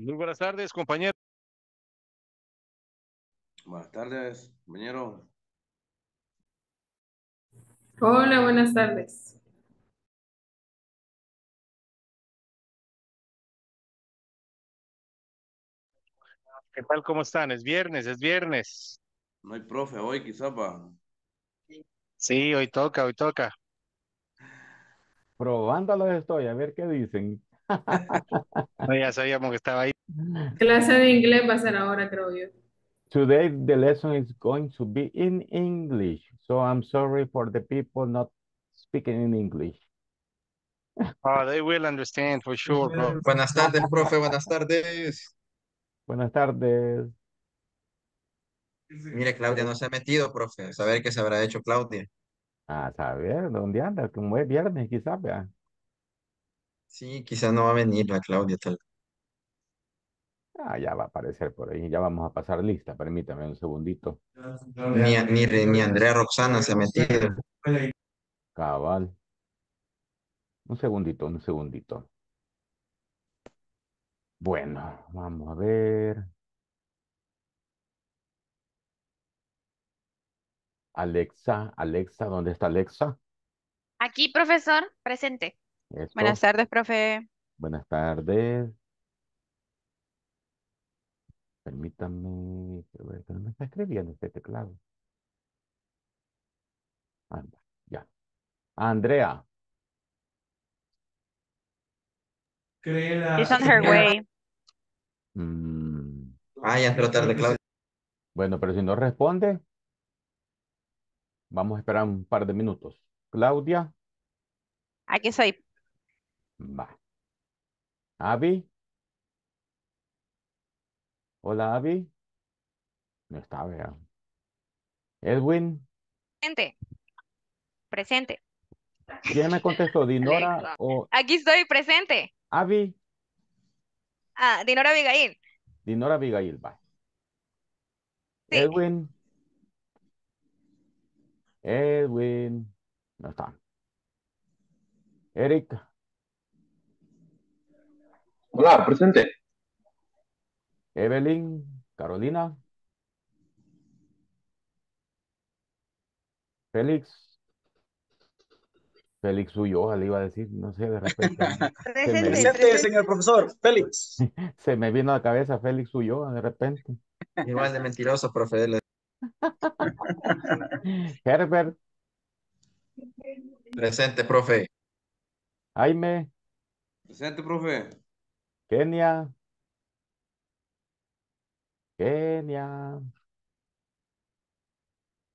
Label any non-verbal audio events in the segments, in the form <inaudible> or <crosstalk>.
Muy buenas tardes, compañero. Buenas tardes, compañero. Hola, buenas tardes. ¿Qué tal? ¿Cómo están? Es viernes, es viernes. No hay profe hoy, quizá Sí, hoy toca, hoy toca. Probándolos estoy, a ver qué dicen ya sabíamos que estaba ahí. Clase de inglés va a ser ahora, creo yo. Today the lesson is going to be in English. So I'm sorry for the people not speaking in English. Oh, they will understand for sure, Buenas tardes, profe. Buenas tardes. Buenas tardes. Mire, Claudia no se ha metido, profe. A saber qué se habrá hecho Claudia. A saber, ¿dónde anda? Como es viernes, quizás, vea. Sí, quizá no va a venir la Claudia tal. Ah, ya va a aparecer por ahí, ya vamos a pasar lista, permítame un segundito. Ni, Andrea Roxana se ha Cabal. Un segundito, un segundito. Bueno, vamos a ver. Alexa, Alexa, ¿dónde está Alexa? Aquí, profesor, presente. Buenas tardes, profe. Buenas tardes. Permítame, que me está escribiendo este teclado. Anda, ya. Andrea. She's on her way. Ah, tarde, Claudia. Bueno, pero si no responde, vamos a esperar un par de minutos. Claudia. Aquí soy. Va. Abi Hola, Abby. No está, vea. Edwin. Presente. Presente. ¿Quién me contestó? ¿Dinora Aquí estoy, presente. ¿Avi? Ah, Dinora Abigail. Dinora Abigail, va. Edwin. Edwin. No está. Erika. Hola, presente. Evelyn, Carolina, Félix. Félix suyo, le iba a decir, no sé, de repente. <laughs> Presente, señor profesor, Félix. <laughs> se me vino a la cabeza Félix suyo, de repente. Igual de mentiroso, profe. <laughs> Herbert. Presente, profe. Jaime. Presente, profe. Kenia. Kenia.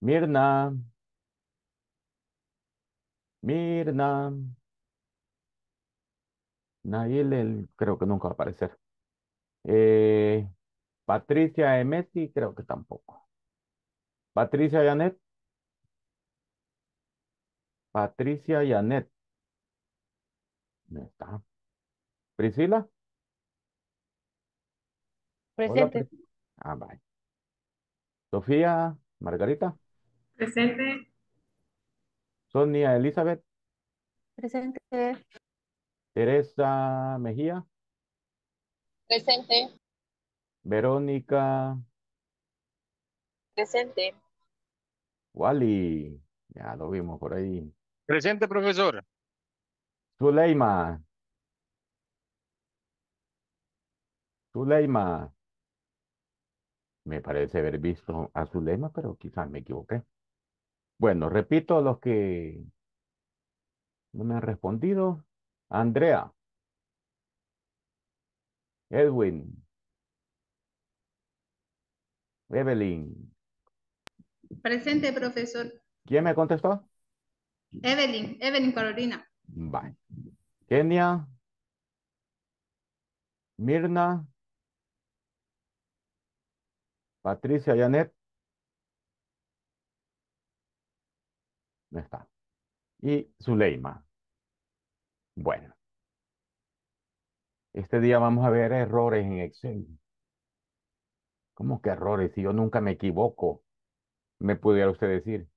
Mirna. Mirna. Nayel, creo que nunca va a aparecer. Eh, Patricia Emeti, creo que tampoco. Patricia Janet. Patricia Janet. No está. Priscila. Presente. Ah, bye Sofía, Margarita, Presente. Sonia, Elizabeth, Presente. Teresa Mejía, Presente. Verónica, Presente. Wally. Ya lo vimos por ahí. Presente, profesor. Zuleima, Zuleima. Me parece haber visto a Zulema, pero quizás me equivoqué. Bueno, repito los que no me han respondido. Andrea. Edwin. Evelyn. Presente, profesor. ¿Quién me contestó? Evelyn, Evelyn Carolina. Bye. Kenia. Mirna. Patricia Janet. No está. Y Zuleima. Bueno. Este día vamos a ver errores en Excel. ¿Cómo que errores? Si yo nunca me equivoco, me pudiera usted decir.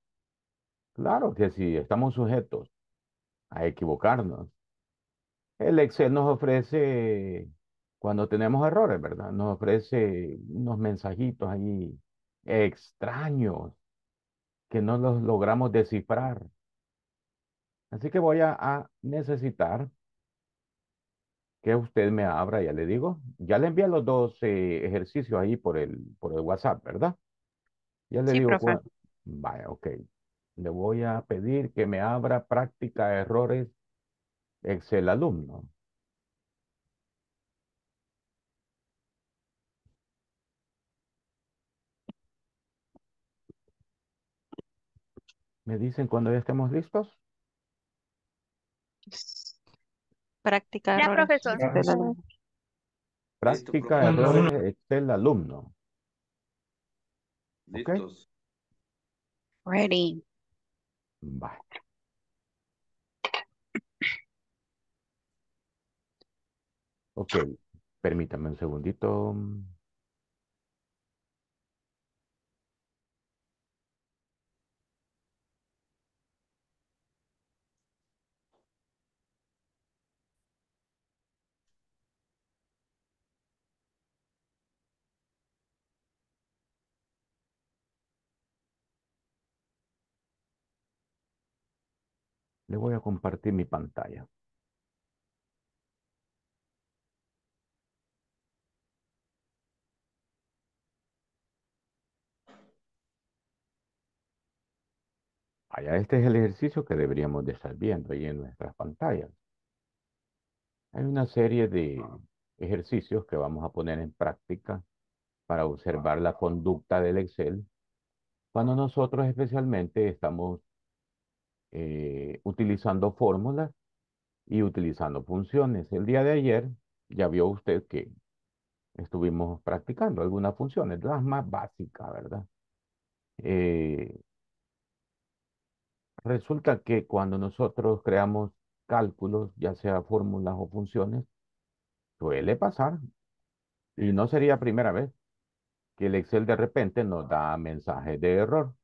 Claro que sí, estamos sujetos a equivocarnos. El Excel nos ofrece cuando tenemos errores, ¿verdad? Nos ofrece unos mensajitos ahí extraños que no los logramos descifrar. Así que voy a, necesitar que usted me abra, ya le digo. Ya le envié los dos eh, ejercicios ahí por el, por el WhatsApp, ¿verdad? Ya le digo. Vaya, ok. Le voy a pedir que me abra práctica errores Excel alumno. Me dicen cuando ya estemos listos. Práctica. Ya, profesor. Practica Práctica de Excel alumno. Listos. Ready. Bye. Ok, permítame un segundito. Le voy a compartir mi pantalla. Allá, este es el ejercicio que deberíamos estar viendo ahí en nuestras pantallas. Hay una serie de ejercicios que vamos a poner en práctica para observar la conducta del Excel cuando nosotros especialmente estamos eh, utilizando fórmulas y utilizando funciones. El día de ayer ya vio usted que estuvimos practicando algunas funciones, las más básicas, ¿verdad? Eh, resulta que cuando nosotros creamos cálculos, ya sea fórmulas o funciones, suele pasar, y no sería primera vez, que el Excel de repente nos da mensajes de error.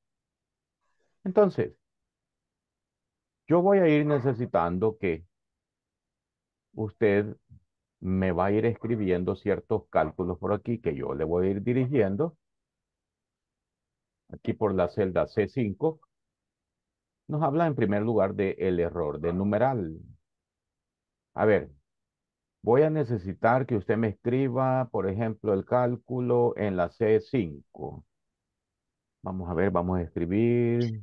Entonces, yo voy a ir necesitando que usted me va a ir escribiendo ciertos cálculos por aquí que yo le voy a ir dirigiendo. Aquí por la celda C5 nos habla en primer lugar del error de numeral. A ver, voy a necesitar que usted me escriba, por ejemplo, el cálculo en la C5. Vamos a ver, vamos a escribir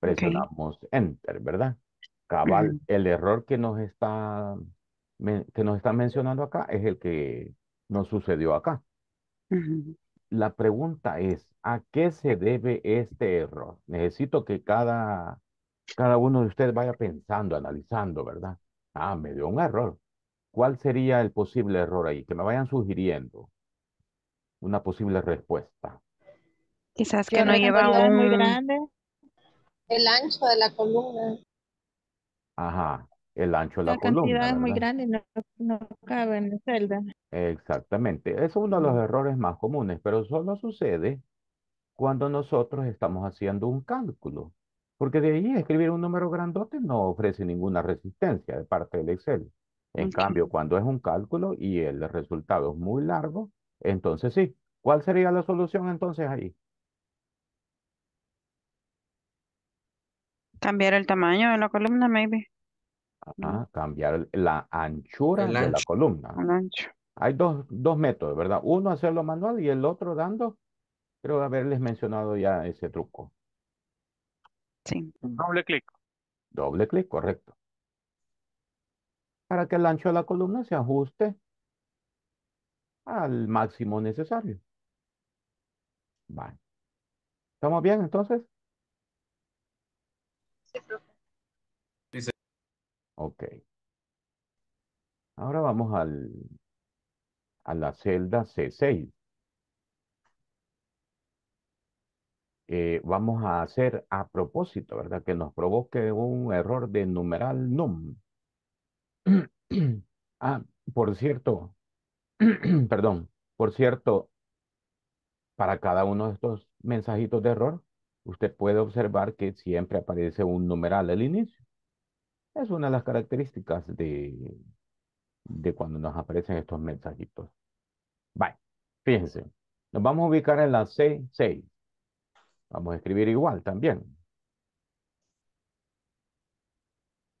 presionamos Enter, ¿verdad? Cabal, el error que nos, está, que nos está mencionando acá es el que nos sucedió acá. La pregunta es, ¿a qué se debe este error? Necesito que cada, cada uno de ustedes vaya pensando, analizando, ¿verdad? Ah, me dio un error. ¿Cuál sería el posible error ahí? Que me vayan sugiriendo una posible respuesta. Quizás que, no lleva un... muy grande. El ancho de la columna. Ajá, el ancho de la, columna. La cantidad es muy grande no, cabe en la celda. Exactamente, es uno de los errores más comunes, pero solo sucede cuando nosotros estamos haciendo un cálculo. Porque de ahí escribir un número grandote no ofrece ninguna resistencia de parte del Excel. En cambio, cuando es un cálculo y el resultado es muy largo, entonces sí. ¿Cuál sería la solución entonces ahí? Cambiar el tamaño de la columna, maybe. Ajá, cambiar la anchura de la columna. ancho. Hay dos, dos métodos, ¿verdad? Uno hacerlo manual y el otro dando. Creo haberles mencionado ya ese truco. Sí. Doble clic. Doble clic, correcto. Para que el ancho de la columna se ajuste al máximo necesario. Vale. ¿Estamos bien entonces? Ok. Ahora vamos al, a la celda C6. Eh, vamos a hacer a propósito, ¿verdad? Que nos provoque un error de numeral num. <clears throat> ah, por cierto, <clears throat> perdón, por cierto, para cada uno de estos mensajitos de error, usted puede observar que siempre aparece un numeral al inicio. Es una de las características de, de cuando nos aparecen estos mensajitos. Vale, fíjense. Nos vamos a ubicar en la C6. Vamos a escribir igual también.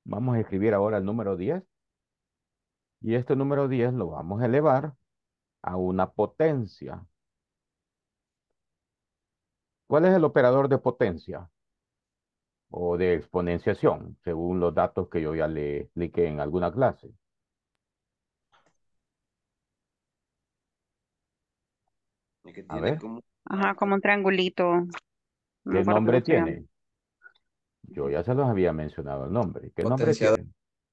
Vamos a escribir ahora el número 10. Y este número 10 lo vamos a elevar a una potencia. ¿Cuál es el operador de potencia o de exponenciación, según los datos que yo ya le expliqué en alguna clase? Ajá, como un triangulito. ¿Qué nombre tiene? Yo ya se los había mencionado el nombre. ¿Qué nombre tiene?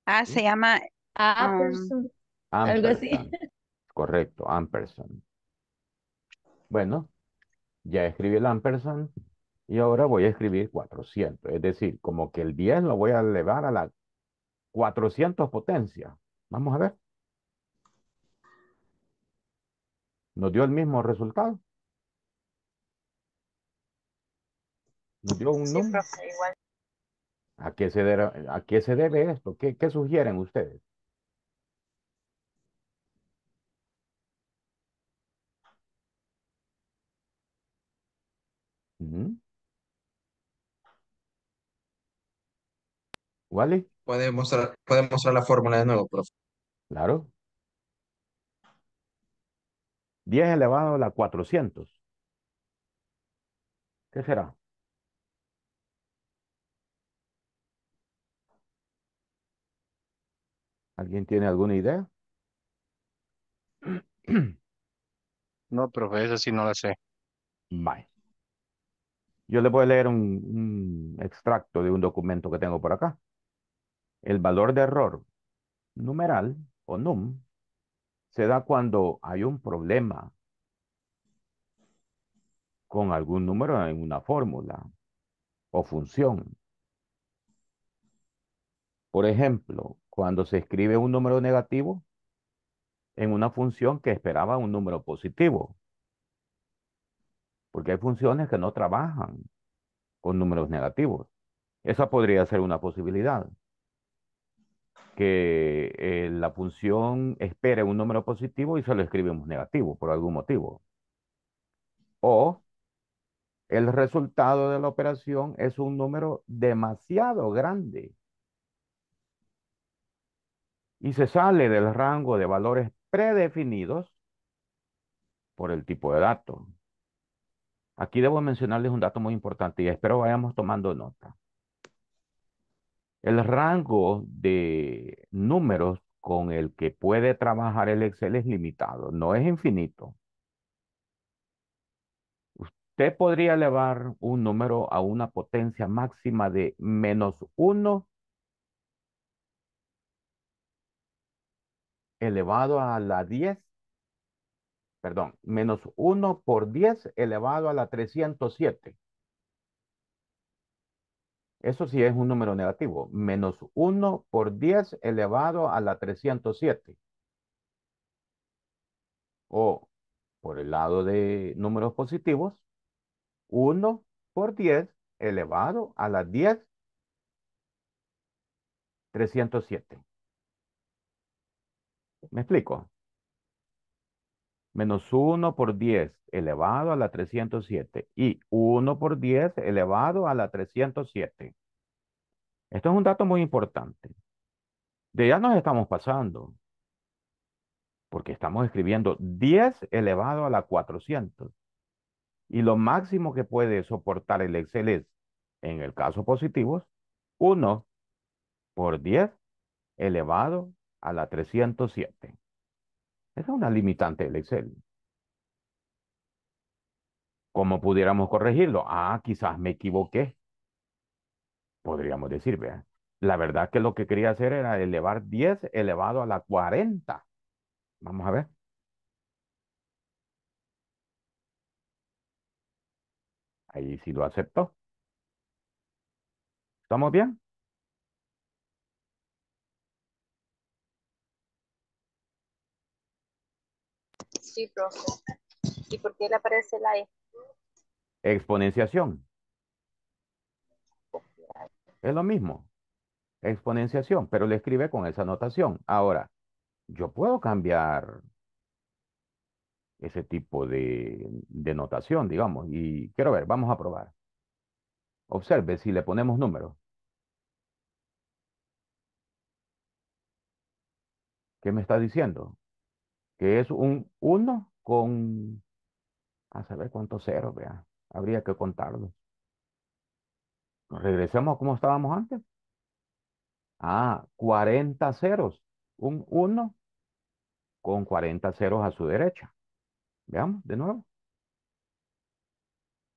Ah, se llama um, Amperson. Algo así. Correcto, Amperson. Bueno, ya escribí el ampersand y ahora voy a escribir 400. Es decir, como que el 10 lo voy a elevar a la 400 potencia. Vamos a ver. Nos dio el mismo resultado. Nos dio un número. ¿A qué, se debe esto? qué sugieren ustedes? ¿Vale? Puede mostrar, mostrar la fórmula de nuevo, profe. Claro. 10 elevado a la 400. ¿Qué será? ¿Alguien tiene alguna idea? <clears throat> No, profe, esa sí no la sé. Bye. Yo le voy a leer un extracto de un documento que tengo por acá. El valor de error numeral o num se da cuando hay un problema con algún número en una fórmula o función. Por ejemplo, cuando se escribe un número negativo en una función que esperaba un número positivo. Porque hay funciones que no trabajan con números negativos. Esa podría ser una posibilidad que eh, la función espere un número positivo y se lo escribimos negativo por algún motivo. O el resultado de la operación es un número demasiado grande y se sale del rango de valores predefinidos por el tipo de dato. Aquí debo mencionarles un dato muy importante y espero vayamos tomando nota. El rango de números con el que puede trabajar el Excel es limitado, no es infinito. Usted podría elevar un número a una potencia máxima de menos uno. elevado a la 10, perdón, menos 1 por 10 elevado a la 307. Eso sí es un número negativo, menos 1 por 10 elevado a la 307. O por el lado de números positivos, 1 por 10 elevado a la 10, 307. ¿Me explico? menos 1 por 10 elevado a la 307 y 1 por 10 elevado a la 307. Esto es un dato muy importante. De ya nos estamos pasando, porque estamos escribiendo 10 elevado a la 400. Y lo máximo que puede soportar el Excel es, en el caso positivo, 1 por 10 elevado a la 307. Esa es una limitante del Excel. ¿Cómo pudiéramos corregirlo? Ah, quizás me equivoqué. Podríamos decir, vean. La verdad que lo que quería hacer era elevar 10 elevado a la 40. Vamos a ver. Ahí sí lo aceptó. ¿Estamos bien? Sí, ¿Y por qué le aparece la E? Exponenciación. Es lo mismo. Exponenciación, pero le escribe con esa notación. Ahora, yo puedo cambiar ese tipo de, notación, digamos. Y quiero ver, vamos a probar. Observe si le ponemos número. ¿Qué me está diciendo? que es un 1 con, a saber cuántos ceros, vea, habría que contarlo. Regresemos a cómo estábamos antes. Ah, 40 ceros, un 1 con 40 ceros a su derecha. Veamos, de nuevo.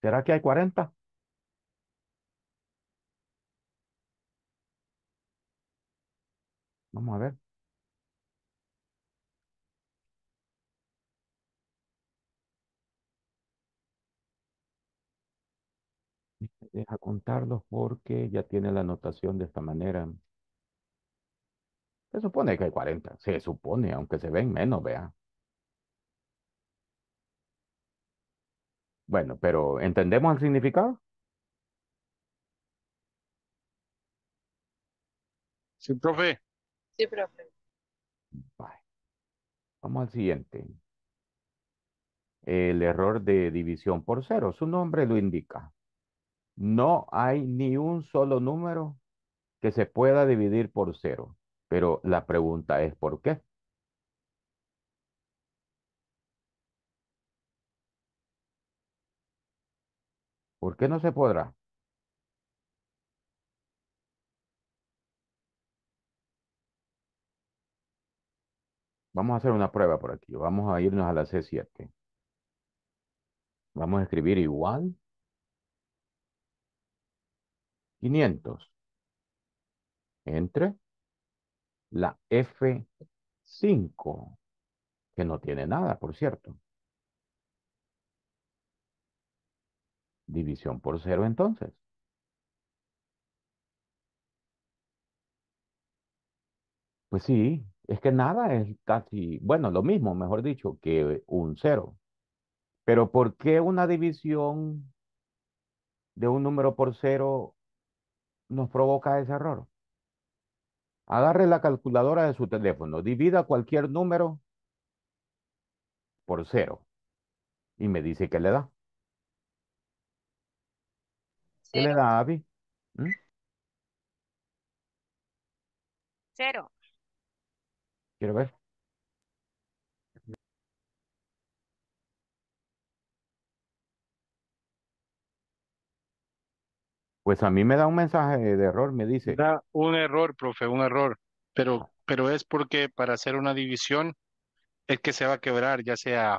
¿Será que hay 40? Vamos a ver. Deja contarlos porque ya tiene la anotación de esta manera. Se supone que hay 40. Se supone, aunque se ven menos, vea. Bueno, pero ¿entendemos el significado? Sí, profe. Sí, profe. Vamos al siguiente. El error de división por cero. Su nombre lo indica. No hay ni un solo número que se pueda dividir por cero. Pero la pregunta es ¿por qué? ¿Por qué no se podrá? Vamos a hacer una prueba por aquí. Vamos a irnos a la C7. Vamos a escribir igual entre la F5, que no tiene nada, por cierto. División por cero entonces. Pues sí, es que nada es casi, bueno, lo mismo, mejor dicho, que un cero. Pero ¿por qué una división de un número por cero nos provoca ese error. Agarre la calculadora de su teléfono, divida cualquier número por cero y me dice ¿qué le da. ¿Qué le da, Abby? ¿Mm? Cero. Quiero ver. Pues a mí me da un mensaje de error, me dice. Da un error, profe, un error. Pero, pero es porque para hacer una división es que se va a quebrar, ya sea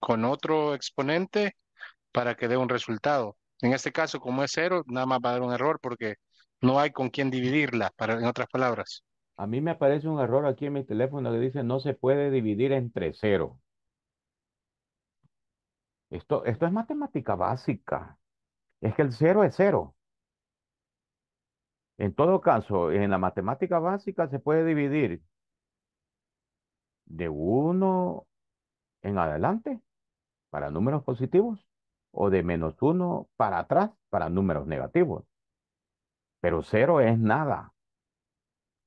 con otro exponente para que dé un resultado. En este caso, como es cero, nada más va a dar un error porque no hay con quién dividirla, para, en otras palabras. A mí me aparece un error aquí en mi teléfono que dice no se puede dividir entre cero. Esto, esto es matemática básica es que el cero es cero. En todo caso, en la matemática básica se puede dividir de uno. en adelante para números positivos o de menos uno. para atrás para números negativos. Pero cero es nada.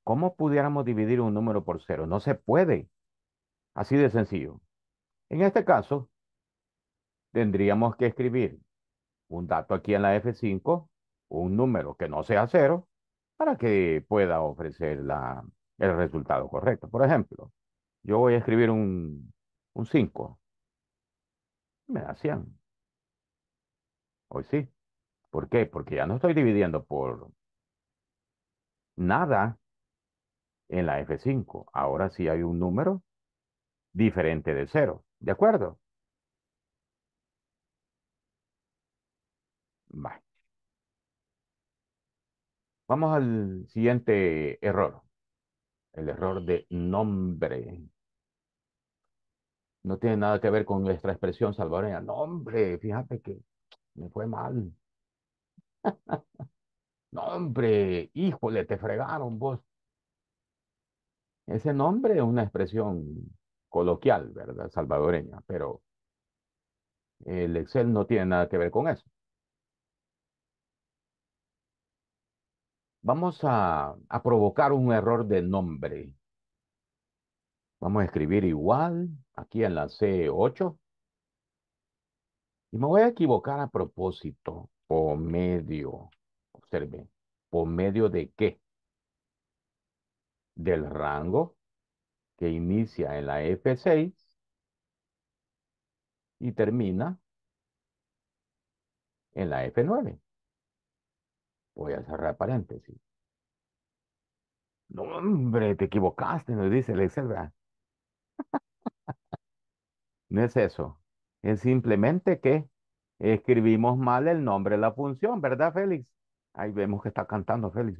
¿Cómo pudiéramos dividir un número por cero? No se puede. Así de sencillo. En este caso, tendríamos que escribir un dato aquí en la F5, un número que no sea cero, para que pueda ofrecer la, el resultado correcto. Por ejemplo, yo voy a escribir un, un 5. Me da 100. Hoy sí. ¿Por qué? Porque ya no estoy dividiendo por nada en la F5. Ahora sí hay un número diferente de cero. ¿De acuerdo? Vamos al siguiente error. El error de nombre. No tiene nada que ver con nuestra expresión salvadoreña. Nombre, fíjate que me fue mal. <laughs> nombre, híjole, te fregaron vos. Ese nombre es una expresión coloquial, ¿verdad? Salvadoreña, pero el Excel no tiene nada que ver con eso. Vamos a, provocar un error de nombre. Vamos a escribir igual aquí en la C8. Y me voy a equivocar a propósito. Por medio. Observe. ¿Por medio de qué? Del rango que inicia en la F6 y termina en la F9. Voy a cerrar paréntesis. No, hombre, te equivocaste, nos dice el verdad <laughs> No es eso. Es simplemente que escribimos mal el nombre de la función, ¿verdad, Félix? Ahí vemos que está cantando Félix,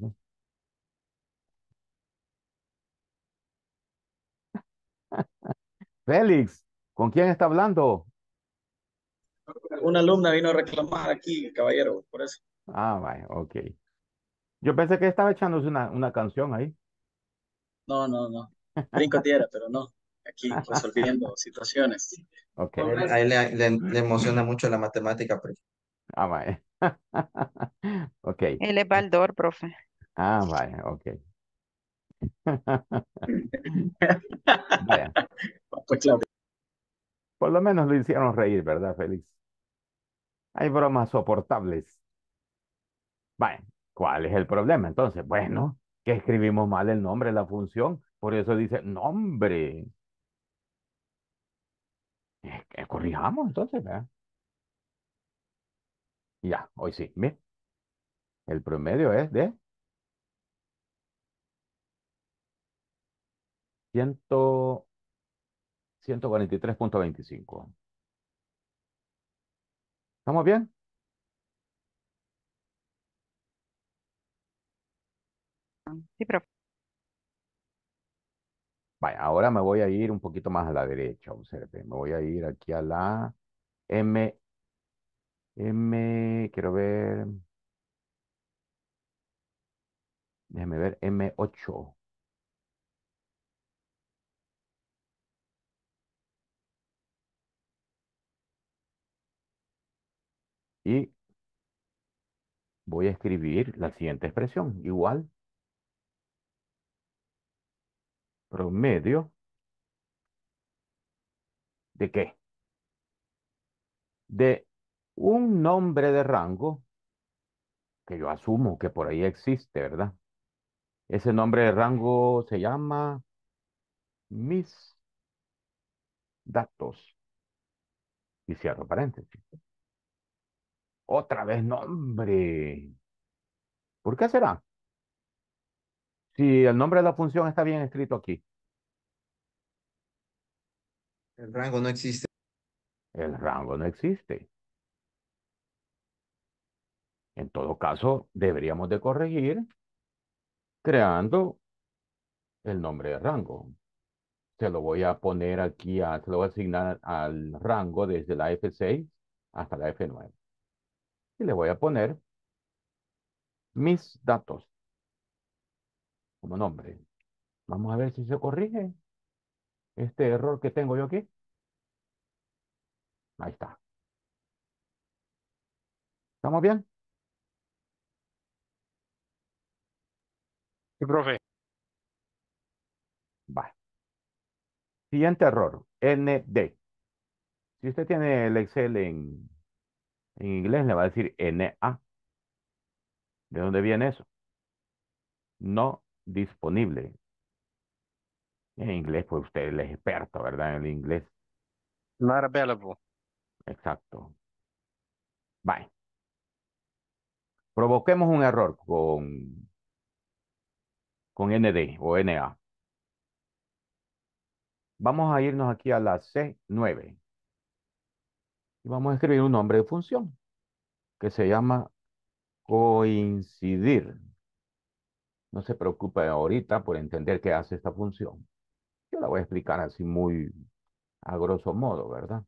<laughs> Félix, ¿con quién está hablando? Una alumna vino a reclamar aquí, caballero, por eso. Ah, vale, okay. Yo pensé que estaba echándose una, una canción ahí. No, no, no. Brinco tierra, pero no. Aquí resolviendo <laughs> situaciones. Okay. A él le, le, emociona mucho la matemática, ¿pero? Ah, vale. <laughs> ok. Él es Baldor, profe. Ah, vale, ok. <laughs> Pues claro. Por lo menos lo hicieron reír, ¿verdad, Félix? Hay bromas soportables. Bueno, ¿cuál es el problema? Entonces, bueno, que escribimos mal el nombre, de la función, por eso dice nombre. Corrijamos entonces, ¿verdad? Ya, hoy sí, bien. El promedio es de 143.25. ¿Estamos bien? Sí, ahora me voy a ir un poquito más a la derecha, observe. Me voy a ir aquí a la M, M, quiero ver, déjeme ver, M8. Y voy a escribir la siguiente expresión, igual. promedio de qué? De un nombre de rango que yo asumo que por ahí existe, ¿verdad? Ese nombre de rango se llama mis datos. Y cierro paréntesis. Otra vez nombre. ¿Por qué será? si el nombre de la función está bien escrito aquí. El rango no existe. El rango no existe. En todo caso, deberíamos de corregir creando el nombre de rango. Se lo voy a poner aquí, a, se lo voy a asignar al rango desde la F6 hasta la F9. Y le voy a poner mis datos como nombre. Vamos a ver si se corrige este error que tengo yo aquí. Ahí está. ¿Estamos bien? Sí, profe. Va. Siguiente error, ND. Si usted tiene el Excel en, en inglés, le va a decir NA. ¿De dónde viene eso? No disponible. En inglés, pues usted es experto, ¿verdad? En el inglés. Not available. Exacto. Bye. Provoquemos un error con, con ND o NA. Vamos a irnos aquí a la C9. Y vamos a escribir un nombre de función que se llama coincidir no se preocupe ahorita por entender qué hace esta función. Yo la voy a explicar así muy a grosso modo, ¿verdad?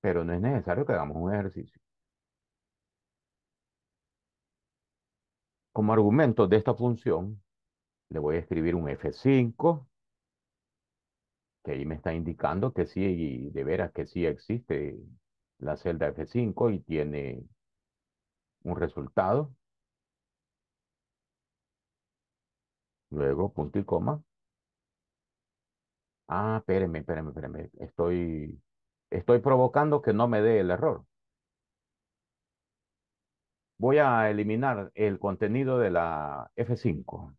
Pero no es necesario que hagamos un ejercicio. Como argumento de esta función, le voy a escribir un F5, que ahí me está indicando que sí, de veras que sí existe la celda F5 y tiene un resultado. Luego, punto y coma. Ah, espérenme, espérenme, espérenme. Estoy, estoy provocando que no me dé el error. Voy a eliminar el contenido de la F5.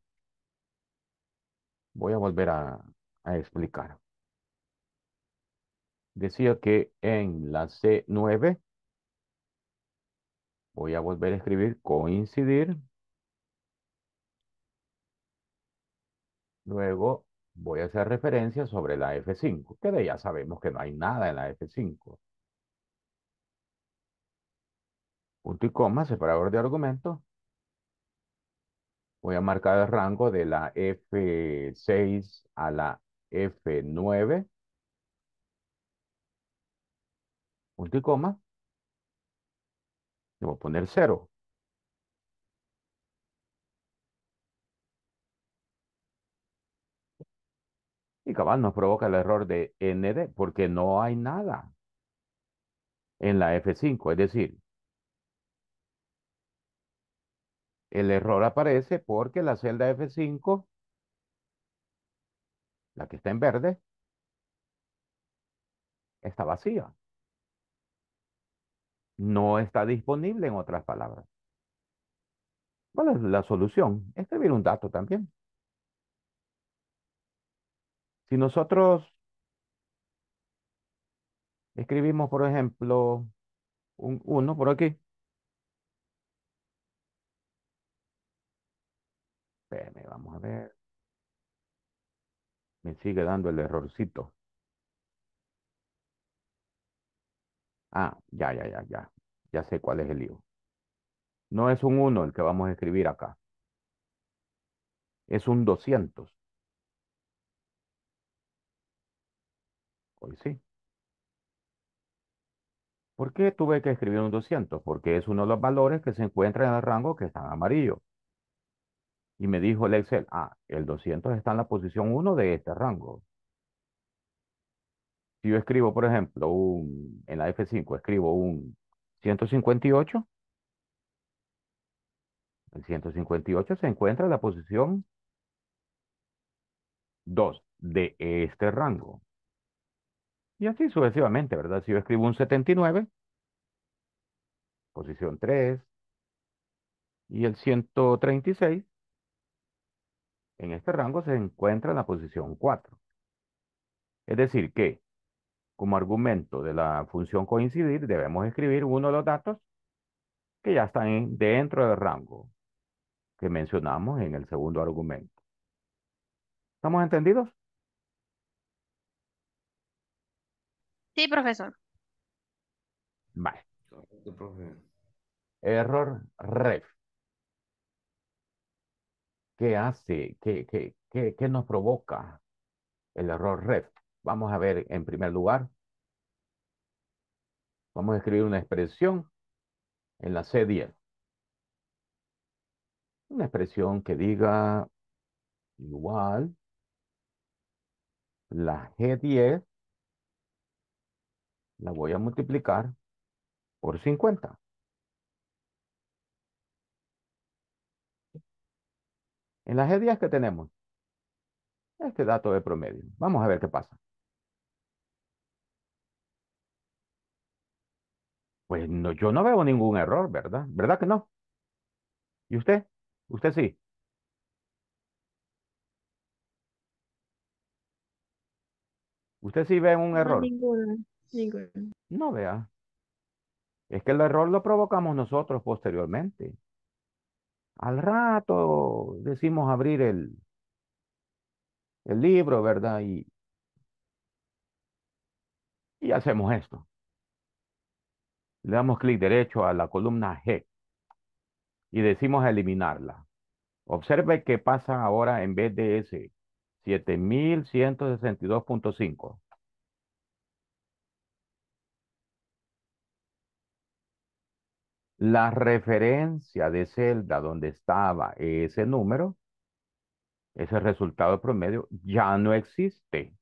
Voy a volver a, a explicar. Decía que en la C9 voy a volver a escribir coincidir Luego voy a hacer referencia sobre la F5, que de ya sabemos que no hay nada en la F5. Punto y coma, separador de argumentos. Voy a marcar el rango de la F6 a la F9. Punto y coma. Le voy a poner 0. Y cabal nos provoca el error de ND porque no hay nada en la F5. Es decir, el error aparece porque la celda F5, la que está en verde, está vacía. No está disponible en otras palabras. ¿Cuál es la solución? Escribir un dato también. Si nosotros escribimos, por ejemplo, un 1 por aquí. Espérame, vamos a ver. Me sigue dando el errorcito. Ah, ya, ya, ya, ya. Ya sé cuál es el lío. No es un 1 el que vamos a escribir acá. Es un 200. ¿Por qué tuve que escribir un 200? Porque es uno de los valores que se encuentran en el rango que está en amarillo. Y me dijo el Excel, ah, el 200 está en la posición 1 de este rango. Si yo escribo, por ejemplo, en la F5, escribo un 158, el 158 se encuentra en la posición 2 de este rango. Y así sucesivamente, ¿verdad? Si yo escribo un 79, posición 3, y el 136, en este rango se encuentra en la posición 4. Es decir que, como argumento de la función coincidir, debemos escribir uno de los datos que ya están dentro del rango que mencionamos en el segundo argumento. ¿Estamos entendidos? Sí, profesor. Vale. Error ref. ¿Qué hace? ¿Qué, qué nos provoca el error ref? Vamos a ver en primer lugar. Vamos a escribir una expresión en la C10. Una expresión que diga igual la G10 la voy a multiplicar por 50. En las g que tenemos, este dato de promedio. Vamos a ver qué pasa. Pues no, yo no veo ningún error, ¿verdad? ¿Verdad que no? ¿Y usted? ¿Usted sí? ¿Usted sí ve un error? No vea. Es que el error lo provocamos nosotros posteriormente. Al rato decimos abrir el, el libro, ¿verdad? Y, y hacemos esto. Le damos clic derecho a la columna G y decimos eliminarla. Observe qué pasa ahora en vez de ese 7162.5. la referencia de celda donde estaba ese número, ese resultado promedio, ya no existe.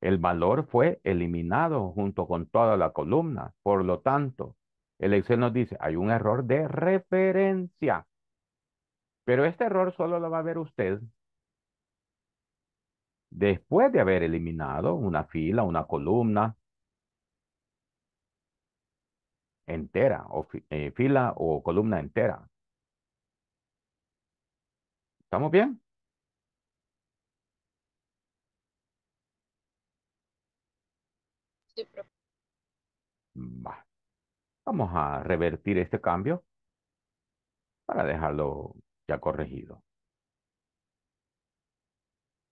El valor fue eliminado junto con toda la columna. Por lo tanto, el Excel nos dice, hay un error de referencia. Pero este error solo lo va a ver usted después de haber eliminado una fila, una columna, entera, o eh, fila o columna entera. ¿Estamos bien? Sí, Vamos a revertir este cambio para dejarlo ya corregido.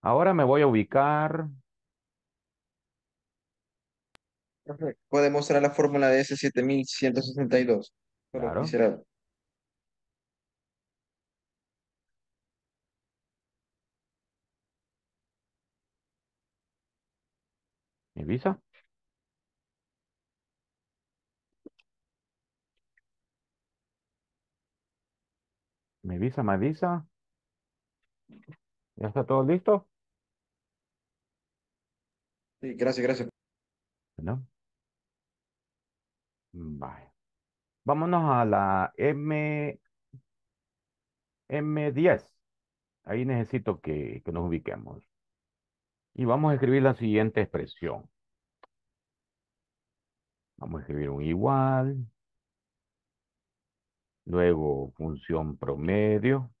Ahora me voy a ubicar Puede mostrar la fórmula de S7162. Claro. Me visa? Me visa, me visa? ¿Ya está todo listo? Sí, gracias, gracias. ¿No? Vámonos a la M, M10. Ahí necesito que, que nos ubiquemos. Y vamos a escribir la siguiente expresión. Vamos a escribir un igual. Luego función promedio.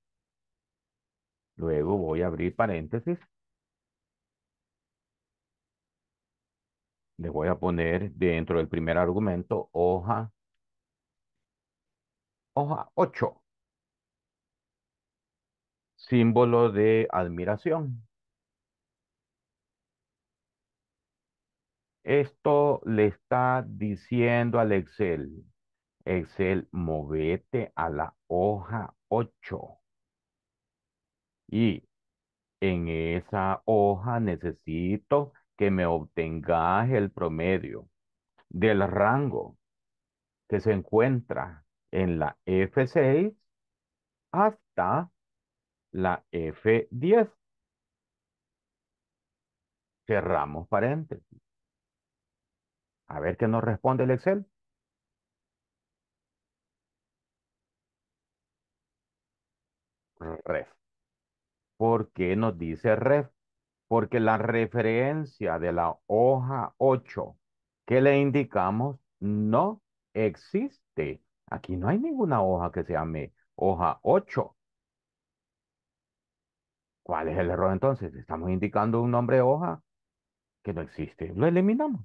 Luego voy a abrir paréntesis. le voy a poner dentro del primer argumento hoja, hoja 8. Símbolo de admiración. Esto le está diciendo al Excel. Excel, movete a la hoja 8. Y en esa hoja necesito que me obtengas el promedio del rango que se encuentra en la F6 hasta la F10. Cerramos paréntesis. A ver qué nos responde el Excel. Ref. ¿Por qué nos dice ref? porque la referencia de la hoja 8 que le indicamos no existe. Aquí no hay ninguna hoja que se llame hoja 8. ¿Cuál es el error entonces? Estamos indicando un nombre de hoja que no existe. Lo eliminamos.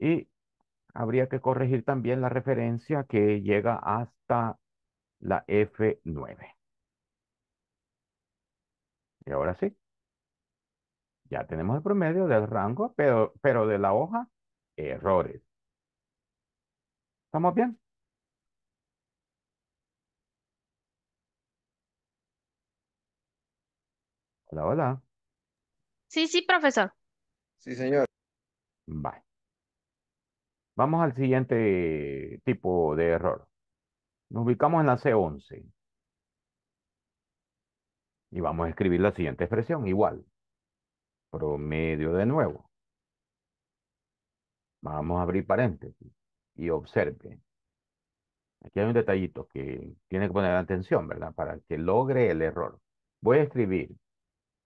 Y habría que corregir también la referencia que llega hasta la F9. Y ahora sí. Ya tenemos el promedio del rango, pero, pero de la hoja, errores. ¿Estamos bien? Hola, hola. Sí, sí, profesor. Sí, señor. Bye. Vamos al siguiente tipo de error. Nos ubicamos en la C11. Y vamos a escribir la siguiente expresión, igual. Promedio de nuevo. Vamos a abrir paréntesis y observe. Aquí hay un detallito que tiene que poner atención, ¿verdad? Para que logre el error. Voy a escribir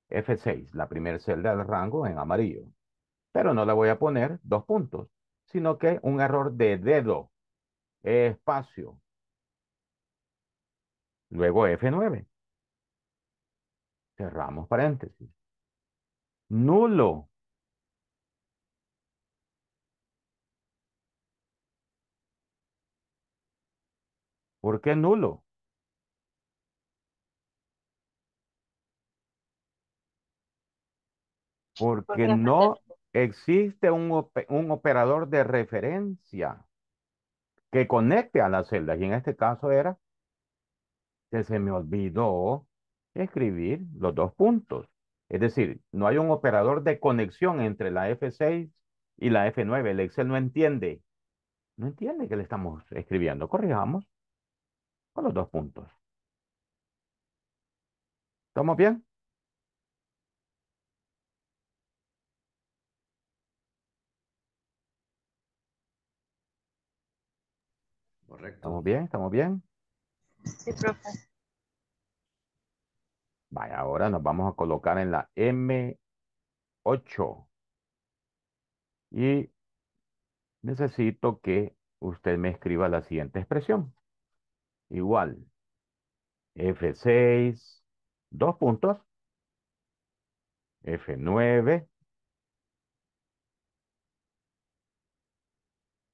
F6, la primera celda del rango, en amarillo. Pero no le voy a poner dos puntos, sino que un error de dedo, espacio, Luego F9. Cerramos paréntesis. Nulo. ¿Por qué nulo? Porque, no existe un, un, operador de referencia que conecte a las celdas. Y en este caso era se me olvidó escribir los dos puntos. Es decir, no hay un operador de conexión entre la F6 y la F9. El Excel no entiende. No entiende que le estamos escribiendo. Corrijamos con los dos puntos. ¿Estamos bien? Correcto. ¿Estamos bien? ¿Estamos bien? Sí, profe. Vaya, ahora nos vamos a colocar en la M8. Y necesito que usted me escriba la siguiente expresión. Igual, F6, dos puntos, F9.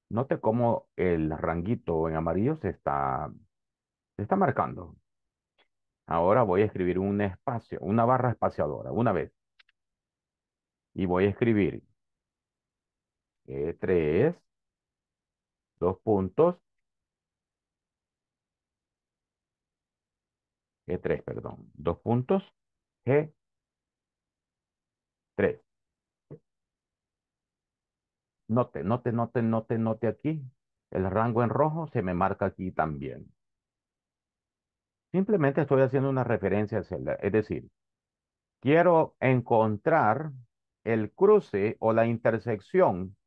Note cómo el ranguito en amarillo se está está marcando. Ahora voy a escribir un espacio, una barra espaciadora, una vez. Y voy a escribir E3, dos puntos. E3, perdón. Dos puntos. G3. Note, note, note, note, note aquí. El rango en rojo se me marca aquí también. Simplemente estoy haciendo una referencia a celda, Es decir, quiero encontrar el cruce o la intersección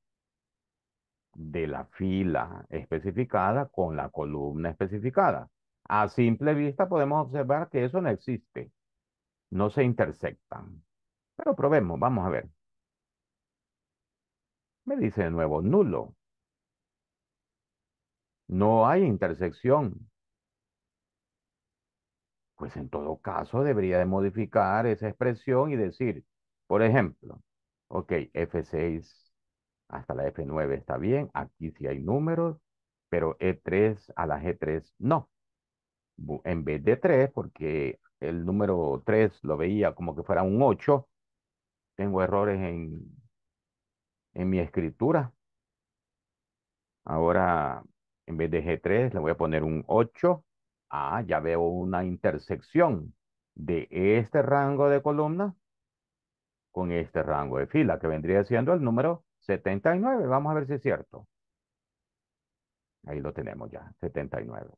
de la fila especificada con la columna especificada. A simple vista podemos observar que eso no existe. No se intersectan. Pero probemos, vamos a ver. Me dice de nuevo nulo. No hay intersección pues en todo caso debería de modificar esa expresión y decir, por ejemplo, ok, F6 hasta la F9 está bien, aquí sí hay números, pero E3 a la G3 no. En vez de 3, porque el número 3 lo veía como que fuera un 8, tengo errores en, en mi escritura. Ahora, en vez de G3, le voy a poner un 8 Ah, ya veo una intersección de este rango de columna con este rango de fila, que vendría siendo el número 79. Vamos a ver si es cierto. Ahí lo tenemos ya, 79.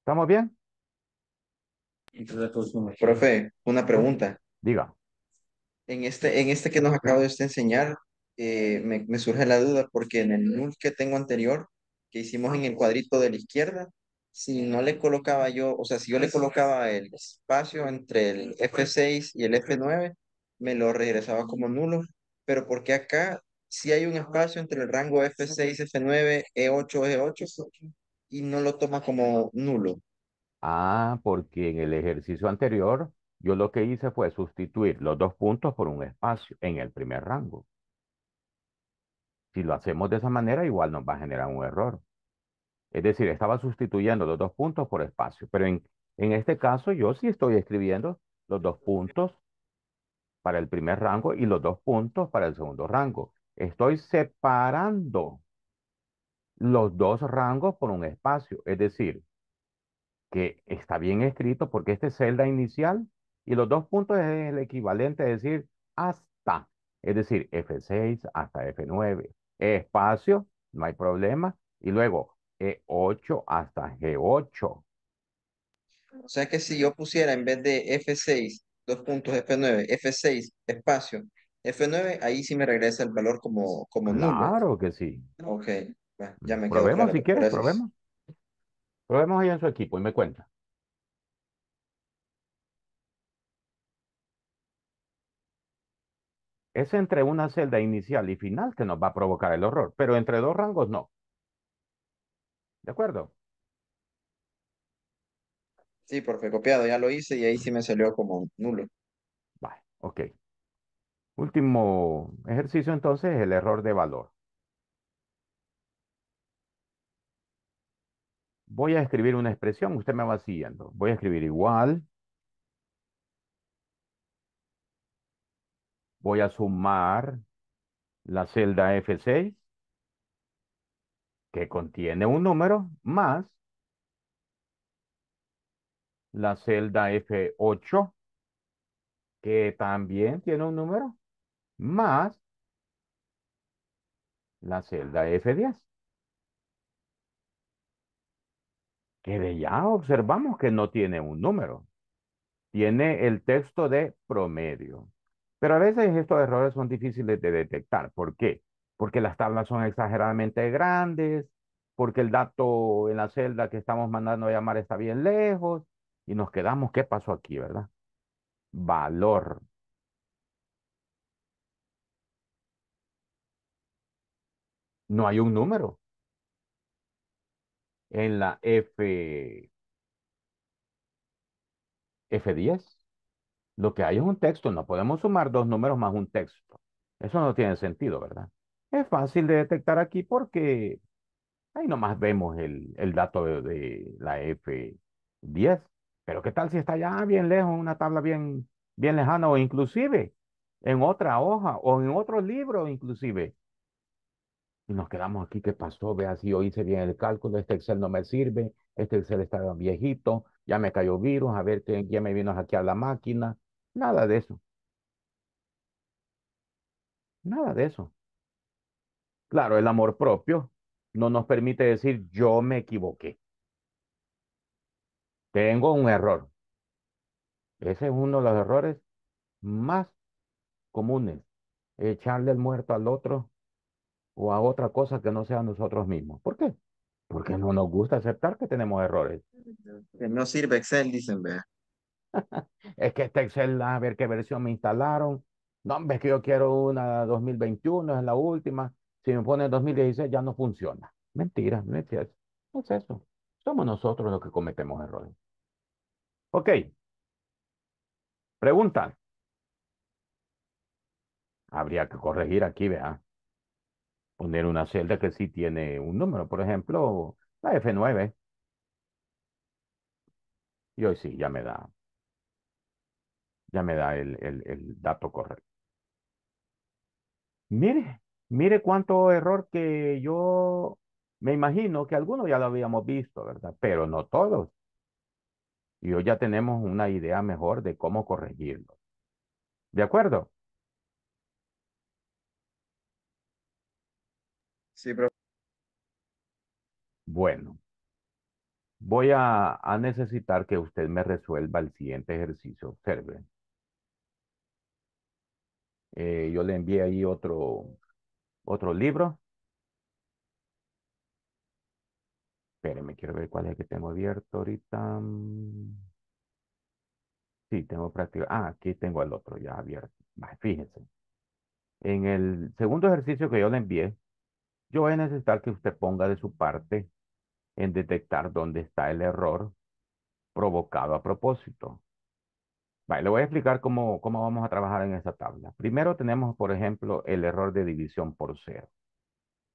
¿Estamos bien? Profe, una pregunta. Diga. En este, en este que nos acaba de enseñar, eh, me, me, surge la duda porque en el null que tengo anterior que hicimos en el cuadrito de la izquierda, si no le colocaba yo, o sea, si yo le colocaba el espacio entre el F6 y el F9, me lo regresaba como nulo, pero porque acá si hay un espacio entre el rango F6, F9, E8, E8 y no lo toma como nulo. Ah, porque en el ejercicio anterior yo lo que hice fue sustituir los dos puntos por un espacio en el primer rango. Si lo hacemos de esa manera, igual nos va a generar un error. Es decir, estaba sustituyendo los dos puntos por espacio, pero en, este caso yo sí estoy escribiendo los dos puntos para el primer rango y los dos puntos para el segundo rango. Estoy separando los dos rangos por un espacio, es decir, que está bien escrito porque este es celda inicial y los dos puntos es el equivalente a decir hasta, es decir, F6 hasta F9, espacio, no hay problema. Y luego E8 hasta G8. O sea que si yo pusiera en vez de F6, dos puntos F9, F6, espacio, F9, ahí sí me regresa el valor como, como claro nulo. Claro que sí. Ok, ya me probemos claro. si quieres, probemos. Probemos ahí en su equipo y me cuenta. Es entre una celda inicial y final que nos va a provocar el error. pero entre dos rangos no. ¿De acuerdo? Sí, porque copiado, ya lo hice y ahí sí me salió como nulo. Vale, ok. Último ejercicio entonces, el error de valor. Voy a escribir una expresión, usted me va siguiendo. Voy a escribir igual voy a sumar la celda F6 que contiene un número más la celda F8 que también tiene un número más la celda F10. Que de ya observamos que no tiene un número. Tiene el texto de promedio. Pero a veces estos errores son difíciles de detectar. ¿Por qué? Porque las tablas son exageradamente grandes, porque el dato en la celda que estamos mandando a llamar está bien lejos y nos quedamos, ¿qué pasó aquí, verdad? Valor. No hay un número. En la F F10 lo que hay es un texto, no podemos sumar dos números más un texto. Eso no tiene sentido, ¿verdad? Es fácil de detectar aquí porque ahí nomás vemos el, dato de, la F10. Pero ¿qué tal si está ya bien lejos, una tabla bien, bien lejana o inclusive en otra hoja o en otro libro inclusive? Y nos quedamos aquí, ¿qué pasó? Vea si yo hice bien el cálculo, este Excel no me sirve, este Excel está viejito, ya me cayó virus, a ver quién me vino a la máquina, Nada de eso. Nada de eso. Claro, el amor propio no nos permite decir yo me equivoqué. Tengo un error. Ese es uno de los errores más comunes. Echarle el muerto al otro o a otra cosa que no sea nosotros mismos. ¿Por qué? Porque no nos gusta aceptar que tenemos errores. Que no sirve Excel, dicen, vea es que este Excel, a ver qué versión me instalaron. No, ves es que yo quiero una 2021, es la última. Si me pone 2016, ya no funciona. Mentira, no es No es eso. Somos nosotros los que cometemos errores. Ok. Pregunta. Habría que corregir aquí, vea. Poner una celda que sí tiene un número, por ejemplo, la F9. Y hoy sí, ya me da ya me da el, el, dato correcto. Mire, mire cuánto error que yo me imagino que algunos ya lo habíamos visto, ¿verdad? Pero no todos. Y hoy ya tenemos una idea mejor de cómo corregirlo. ¿De acuerdo? Sí, profesor. Bueno, voy a, a necesitar que usted me resuelva el siguiente ejercicio. Observe. Eh, yo le envié ahí otro, otro libro. Espérenme, quiero ver cuál es el que tengo abierto ahorita. Mm. Sí, tengo práctica. Ah, aquí tengo el otro ya abierto. Fíjense. En el segundo ejercicio que yo le envié, yo voy a necesitar que usted ponga de su parte en detectar dónde está el error provocado a propósito. Vale, le voy a explicar cómo, cómo vamos a trabajar en esta tabla. Primero tenemos, por ejemplo, el error de división por cero.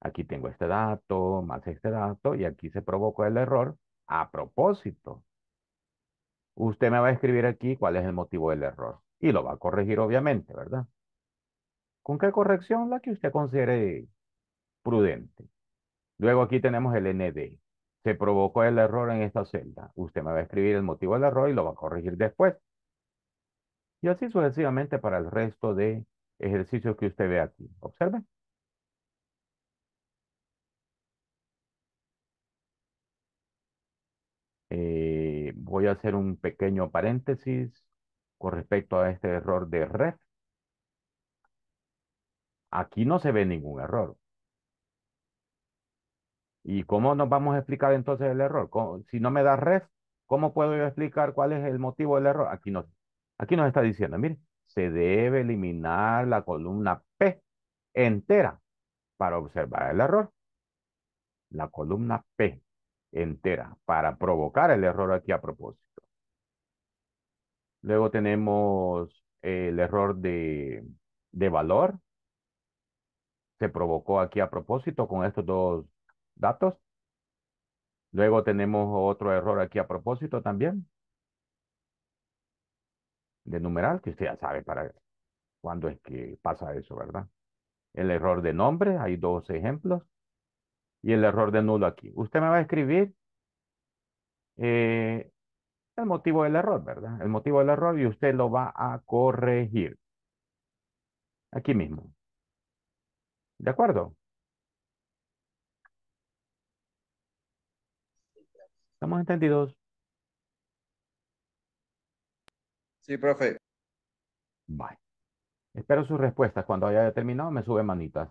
Aquí tengo este dato, más este dato, y aquí se provocó el error a propósito. Usted me va a escribir aquí cuál es el motivo del error. Y lo va a corregir, obviamente, ¿verdad? ¿Con qué corrección? La que usted considere prudente. Luego aquí tenemos el ND. Se provocó el error en esta celda. Usted me va a escribir el motivo del error y lo va a corregir después. Y así sucesivamente para el resto de ejercicios que usted ve aquí. Observe. Eh, voy a hacer un pequeño paréntesis con respecto a este error de red. Aquí no se ve ningún error. ¿Y cómo nos vamos a explicar entonces el error? Si no me da ref, ¿cómo puedo yo explicar cuál es el motivo del error? Aquí no, Aquí nos está diciendo, mire, se debe eliminar la columna P entera para observar el error. La columna P entera para provocar el error aquí a propósito. Luego tenemos el error de, de valor. Se provocó aquí a propósito con estos dos datos. Luego tenemos otro error aquí a propósito también de numeral, que usted ya sabe para cuándo es que pasa eso, ¿verdad? El error de nombre, hay dos ejemplos, y el error de nulo aquí. Usted me va a escribir eh, el motivo del error, ¿verdad? El motivo del error y usted lo va a corregir. Aquí mismo. ¿De acuerdo? ¿Estamos entendidos? Sí, profe. Bye. Espero sus respuestas. Cuando haya terminado, me sube manitas.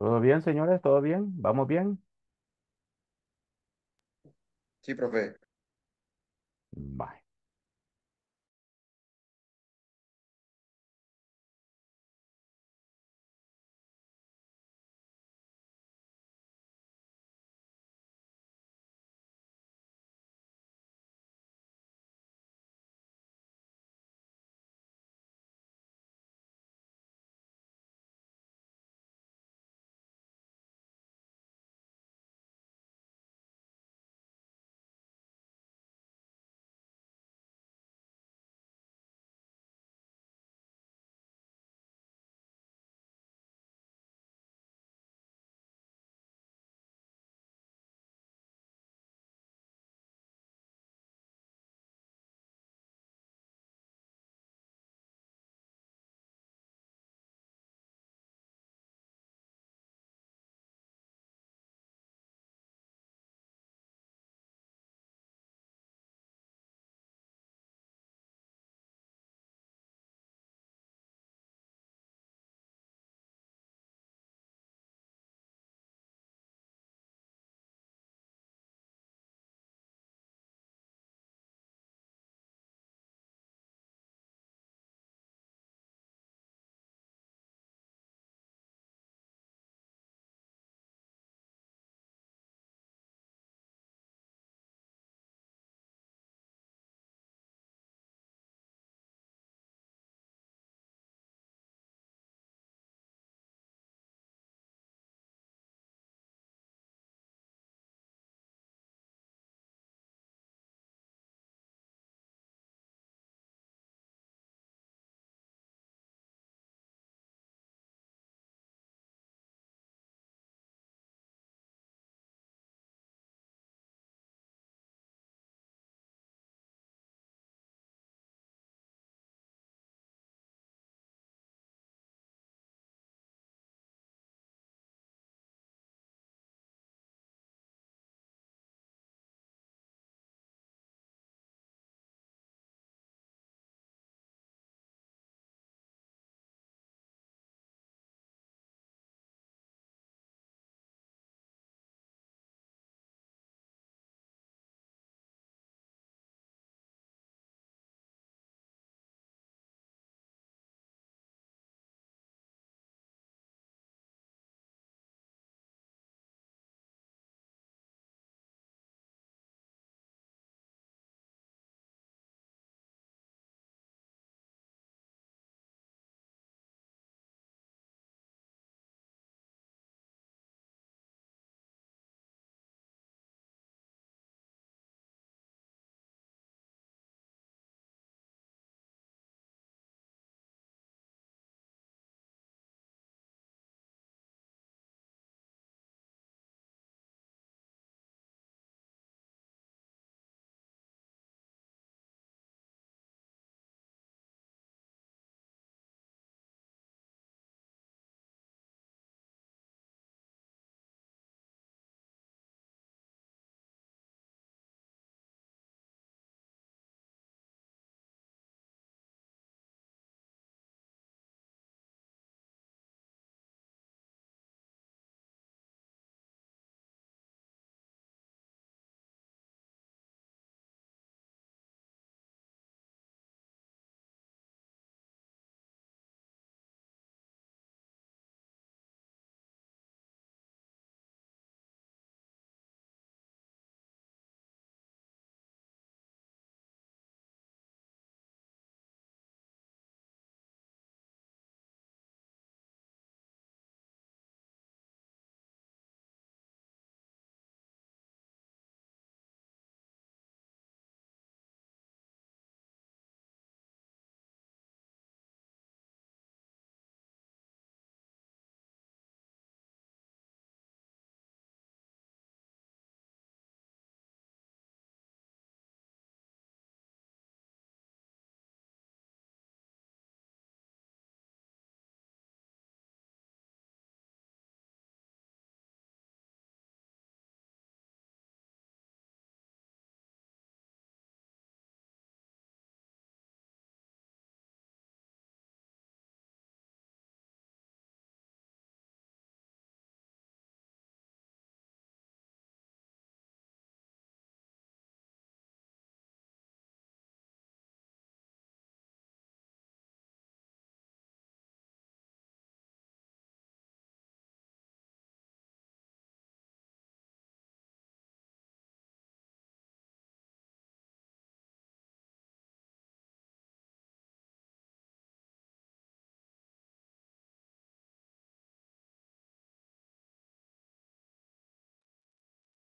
¿Todo bien, señores? ¿Todo bien? ¿Vamos bien? Sí, profe. Bye.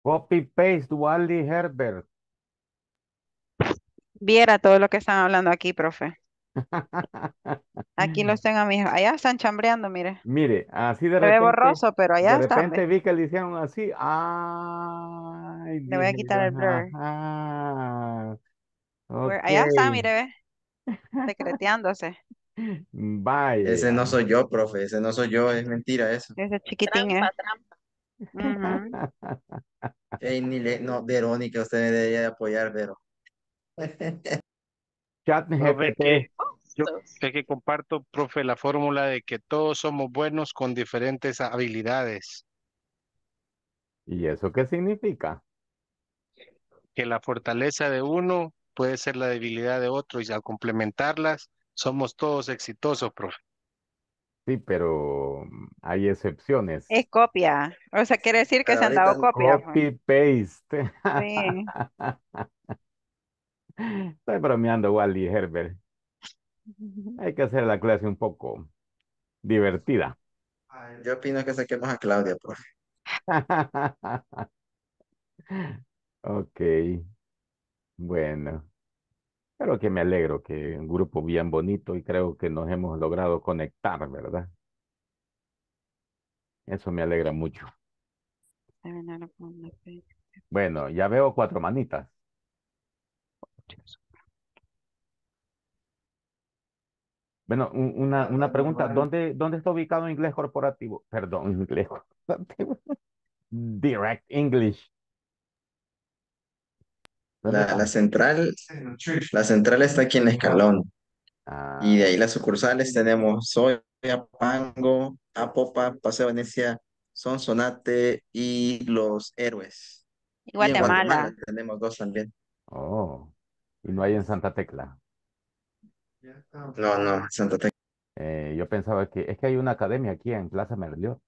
Copy paste, Wally Herbert. Viera todo lo que están hablando aquí, profe. Aquí los <laughs> tengo a Allá están chambreando, mire. Mire, así de Se repente. Ve borroso, pero allá De repente vi que le hicieron así. Te Le voy a quitar el blur. Allá está, mire, ve. <laughs> Secreteándose. Vaya. Ese no soy yo, profe. Ese no soy yo. Es mentira eso. Ese chiquitín, ¿eh? trampa, trampa. <laughs> no, Verónica, usted me debería apoyar, Vero. <laughs> Chat Yo sé que comparto, profe, la fórmula de que todos somos buenos con diferentes habilidades. ¿Y eso qué significa? Que la fortaleza de uno puede ser la debilidad de otro y al complementarlas somos todos exitosos, profe. Sí, pero mm, hay excepciones. Es copia. O sea, quiere decir que se han dado copia. Pues. Copy paste. <laughs> Estoy bromeando, Wally Herbert. <laughs> Hay que hacer la clase un poco divertida. Yo opino que saquemos a Claudia, profe. <laughs> ok. Bueno. Pero que me alegro que un grupo bien bonito y creo que nos hemos logrado conectar, ¿verdad? Eso me alegra mucho. Bueno, ya veo cuatro manitas. Bueno, una, una pregunta. ¿Dónde, ¿Dónde está ubicado inglés corporativo? Perdón, <laughs> inglés corporativo. Direct English. La, central, la central está aquí en Escalón. Ah. Y de ahí las sucursales tenemos Soya, Pango, Apopa, Paseo Venecia, Sonate y Los Héroes. igual Guatemala. tenemos dos también. Oh, y no hay en Santa Tecla. No, no, Santa Tecla. Eh, yo pensaba que es que hay una academia aquí en Plaza Merliot.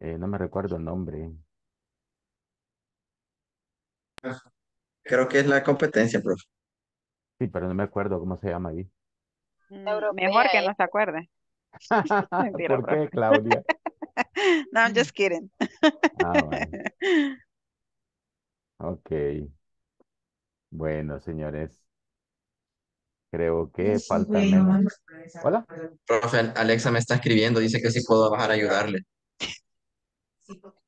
Eh, no me recuerdo el nombre. Creo que es la competencia, profe. Sí, pero no me acuerdo cómo se llama ahí. Mm, mejor que no se acuerde. <laughs> <laughs> ¿Por qué, Claudia? <laughs> no, I'm just kidding. bueno. Ok. Bueno, señores. Creo que falta Hola. Profe, Alexa me está escribiendo, dice que sí puedo bajar a ayudarle.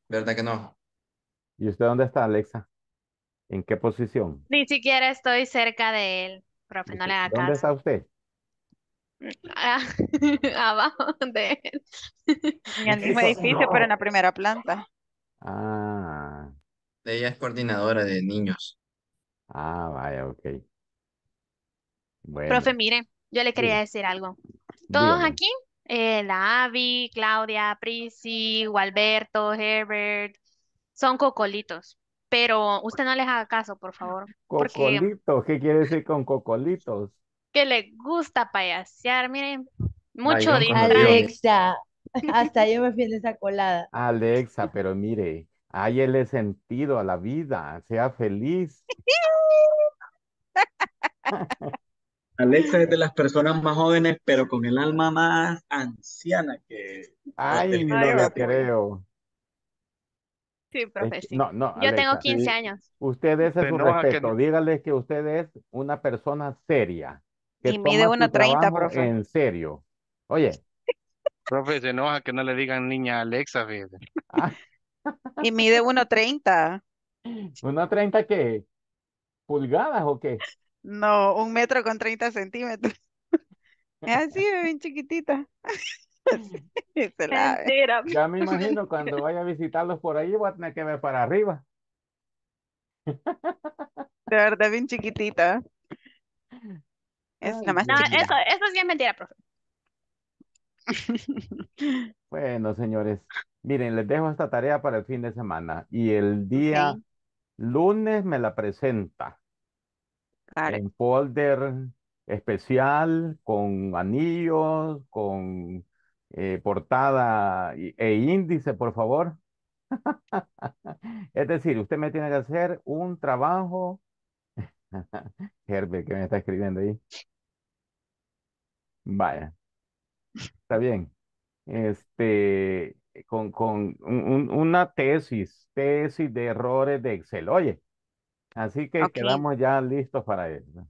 ¿Verdad que no? ¿Y usted dónde está, Alexa? ¿En qué posición? Ni siquiera estoy cerca de él, profe, no le ¿Dónde está usted? Ah, <laughs> abajo de él. En el mismo edificio, pero en la primera planta. Ah. Ella es coordinadora de niños. Ah, vaya, ok. Profe, mire, yo le quería decir algo. Todos aquí, eh, la Avi, Claudia, Prisi, Alberto, Herbert, son cocolitos pero usted no les haga caso, por favor. Cocolitos, ¿qué quiere decir con cocolitos? Que le gusta payasear, miren, mucho dinero. Alexa, hasta yo me fui esa colada. Alexa, pero mire, le sentido a la vida, sea feliz. <laughs> Alexa es de las personas más jóvenes, pero con el alma más anciana que... Ay, no lo creo. Sí, profe, No, no, Yo tengo 15 años. Usted es un su respeto. No. Dígale que usted es una persona seria. y mide 1.30, profe. En serio. Oye. profe, se enoja que no le digan niña Alexa, fíjate. <laughs> y mide 1.30. ¿1.30 qué? ¿Pulgadas o qué? No, un metro con 30 centímetros. Es <laughs> Así, bien chiquitita. <laughs> Ya me imagino cuando vaya a visitarlos por ahí voy a tener que ver para arriba. <laughs> De verdad, bien chiquitita. Es Eso, eso es mentira, profe. <laughs> Bueno, señores, miren, les dejo esta tarea para el fin de semana y el día lunes me la presenta en folder especial con anillos, con eh, portada e índice, por favor. es decir, usted me tiene que hacer un trabajo. Herbert, <laughs> que me está escribiendo ahí. Vaya. Está bien. Este, con, con una tesis, tesis de errores de Excel. Oye, así que quedamos ya listos para eso.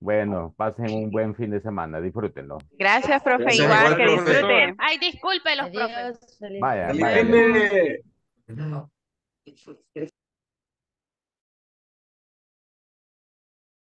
Bueno, pasen un buen fin de semana, disfrútenlo. Gracias, profe, igual, que disfruten. Ay, disculpe los profes. Vaya, vaya.